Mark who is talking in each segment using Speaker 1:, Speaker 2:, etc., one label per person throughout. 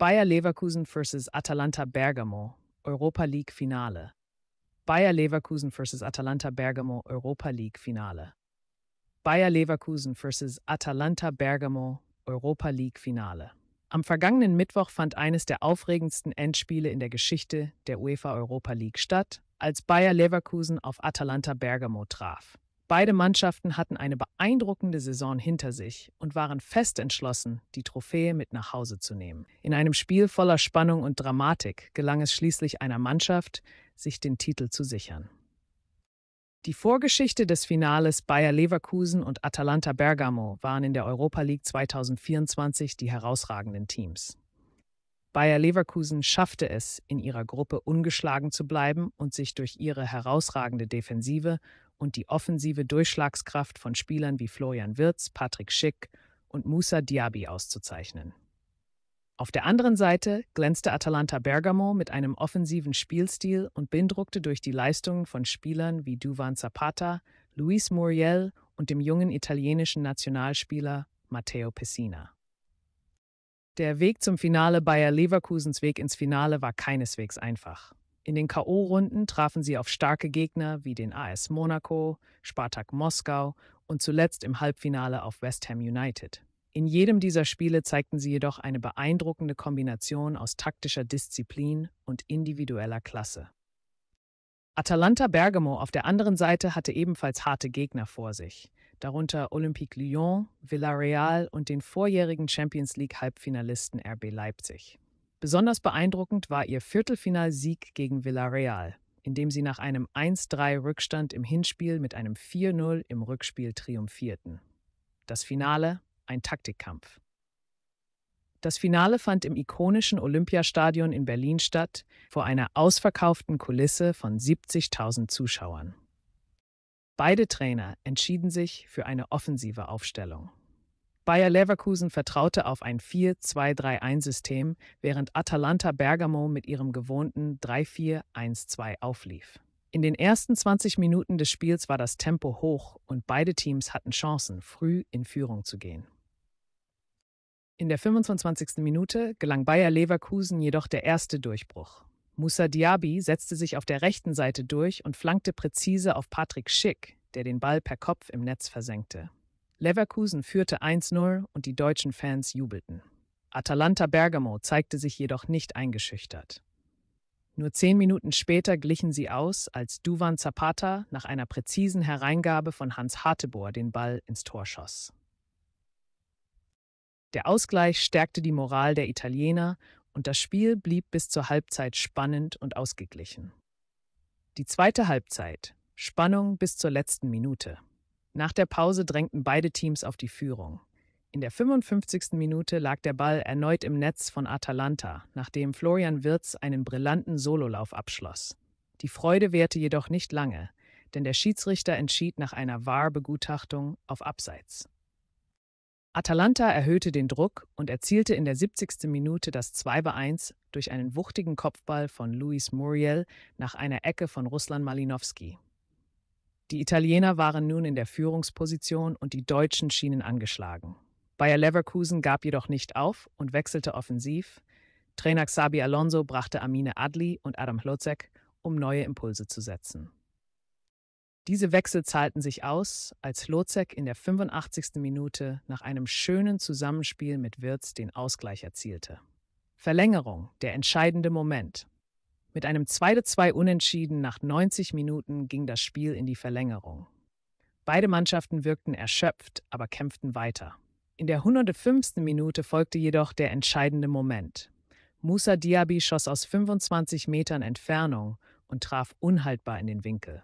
Speaker 1: Bayer Leverkusen vs. Atalanta Bergamo, Europa League Finale. Bayer Leverkusen vs. Atalanta Bergamo, Europa League Finale. Bayer Leverkusen vs. Atalanta Bergamo, Europa League Finale. Am vergangenen Mittwoch fand eines der aufregendsten Endspiele in der Geschichte der UEFA Europa League statt, als Bayer Leverkusen auf Atalanta Bergamo traf. Beide Mannschaften hatten eine beeindruckende Saison hinter sich und waren fest entschlossen, die Trophäe mit nach Hause zu nehmen. In einem Spiel voller Spannung und Dramatik gelang es schließlich einer Mannschaft, sich den Titel zu sichern. Die Vorgeschichte des Finales Bayer Leverkusen und Atalanta Bergamo waren in der Europa League 2024 die herausragenden Teams. Bayer Leverkusen schaffte es, in ihrer Gruppe ungeschlagen zu bleiben und sich durch ihre herausragende Defensive und die offensive Durchschlagskraft von Spielern wie Florian Wirz, Patrick Schick und Musa Diaby auszuzeichnen. Auf der anderen Seite glänzte Atalanta Bergamo mit einem offensiven Spielstil und beindruckte durch die Leistungen von Spielern wie Duvan Zapata, Luis Muriel und dem jungen italienischen Nationalspieler Matteo Pessina. Der Weg zum Finale Bayer Leverkusens Weg ins Finale war keineswegs einfach. In den KO-Runden trafen sie auf starke Gegner wie den AS Monaco, Spartak Moskau und zuletzt im Halbfinale auf West Ham United. In jedem dieser Spiele zeigten sie jedoch eine beeindruckende Kombination aus taktischer Disziplin und individueller Klasse. Atalanta Bergamo auf der anderen Seite hatte ebenfalls harte Gegner vor sich, darunter Olympique Lyon, Villarreal und den vorjährigen Champions League Halbfinalisten RB Leipzig. Besonders beeindruckend war ihr Viertelfinalsieg gegen Villarreal, in dem sie nach einem 1-3-Rückstand im Hinspiel mit einem 4-0 im Rückspiel triumphierten. Das Finale ein Taktikkampf. Das Finale fand im ikonischen Olympiastadion in Berlin statt, vor einer ausverkauften Kulisse von 70.000 Zuschauern. Beide Trainer entschieden sich für eine offensive Aufstellung. Bayer Leverkusen vertraute auf ein 4-2-3-1-System, während Atalanta Bergamo mit ihrem gewohnten 3-4-1-2 auflief. In den ersten 20 Minuten des Spiels war das Tempo hoch und beide Teams hatten Chancen, früh in Führung zu gehen. In der 25. Minute gelang Bayer Leverkusen jedoch der erste Durchbruch. Moussa Diaby setzte sich auf der rechten Seite durch und flankte präzise auf Patrick Schick, der den Ball per Kopf im Netz versenkte. Leverkusen führte 1-0 und die deutschen Fans jubelten. Atalanta Bergamo zeigte sich jedoch nicht eingeschüchtert. Nur zehn Minuten später glichen sie aus, als Duvan Zapata nach einer präzisen Hereingabe von Hans Hartebohr den Ball ins Tor schoss. Der Ausgleich stärkte die Moral der Italiener und das Spiel blieb bis zur Halbzeit spannend und ausgeglichen. Die zweite Halbzeit, Spannung bis zur letzten Minute. Nach der Pause drängten beide Teams auf die Führung. In der 55. Minute lag der Ball erneut im Netz von Atalanta, nachdem Florian Wirz einen brillanten Sololauf abschloss. Die Freude währte jedoch nicht lange, denn der Schiedsrichter entschied nach einer VAR-Begutachtung auf Abseits. Atalanta erhöhte den Druck und erzielte in der 70. Minute das 2:1 durch einen wuchtigen Kopfball von Luis Muriel nach einer Ecke von Ruslan Malinowski. Die Italiener waren nun in der Führungsposition und die Deutschen schienen angeschlagen. Bayer Leverkusen gab jedoch nicht auf und wechselte offensiv. Trainer Xabi Alonso brachte Amine Adli und Adam Hlozek, um neue Impulse zu setzen. Diese Wechsel zahlten sich aus, als Lozek in der 85. Minute nach einem schönen Zusammenspiel mit Wirz den Ausgleich erzielte. Verlängerung, der entscheidende Moment. Mit einem 2-2 Unentschieden nach 90 Minuten ging das Spiel in die Verlängerung. Beide Mannschaften wirkten erschöpft, aber kämpften weiter. In der 105. Minute folgte jedoch der entscheidende Moment. Musa Diaby schoss aus 25 Metern Entfernung und traf unhaltbar in den Winkel.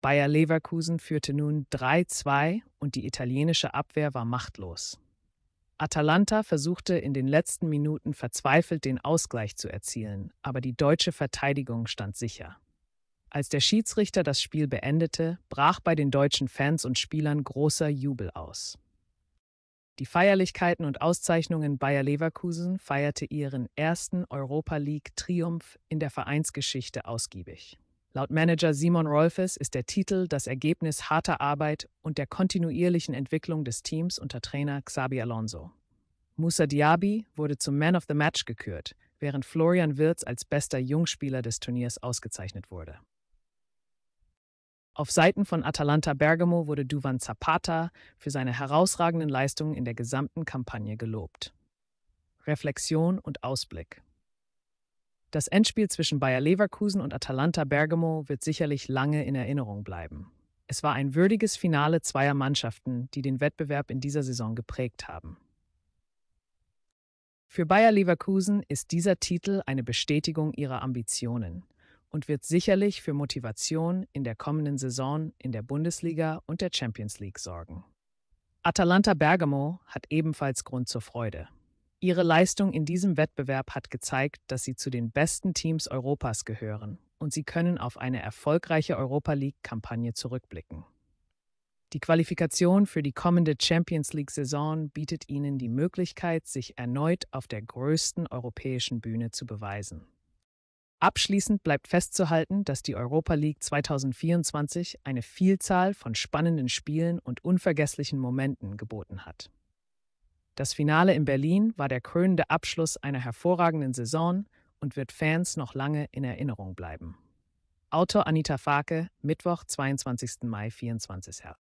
Speaker 1: Bayer Leverkusen führte nun 3-2 und die italienische Abwehr war machtlos. Atalanta versuchte in den letzten Minuten verzweifelt den Ausgleich zu erzielen, aber die deutsche Verteidigung stand sicher. Als der Schiedsrichter das Spiel beendete, brach bei den deutschen Fans und Spielern großer Jubel aus. Die Feierlichkeiten und Auszeichnungen Bayer Leverkusen feierte ihren ersten Europa League-Triumph in der Vereinsgeschichte ausgiebig. Laut Manager Simon Rolfes ist der Titel das Ergebnis harter Arbeit und der kontinuierlichen Entwicklung des Teams unter Trainer Xabi Alonso. Musa Diaby wurde zum Man of the Match gekürt, während Florian Wirz als bester Jungspieler des Turniers ausgezeichnet wurde. Auf Seiten von Atalanta Bergamo wurde Duvan Zapata für seine herausragenden Leistungen in der gesamten Kampagne gelobt. Reflexion und Ausblick. Das Endspiel zwischen Bayer Leverkusen und Atalanta Bergamo wird sicherlich lange in Erinnerung bleiben. Es war ein würdiges Finale zweier Mannschaften, die den Wettbewerb in dieser Saison geprägt haben. Für Bayer Leverkusen ist dieser Titel eine Bestätigung ihrer Ambitionen und wird sicherlich für Motivation in der kommenden Saison in der Bundesliga und der Champions League sorgen. Atalanta Bergamo hat ebenfalls Grund zur Freude. Ihre Leistung in diesem Wettbewerb hat gezeigt, dass Sie zu den besten Teams Europas gehören und Sie können auf eine erfolgreiche Europa League-Kampagne zurückblicken. Die Qualifikation für die kommende Champions League-Saison bietet Ihnen die Möglichkeit, sich erneut auf der größten europäischen Bühne zu beweisen. Abschließend bleibt festzuhalten, dass die Europa League 2024 eine Vielzahl von spannenden Spielen und unvergesslichen Momenten geboten hat. Das Finale in Berlin war der krönende Abschluss einer hervorragenden Saison und wird Fans noch lange in Erinnerung bleiben. Autor Anita Farke, Mittwoch, 22. Mai 24 Herr.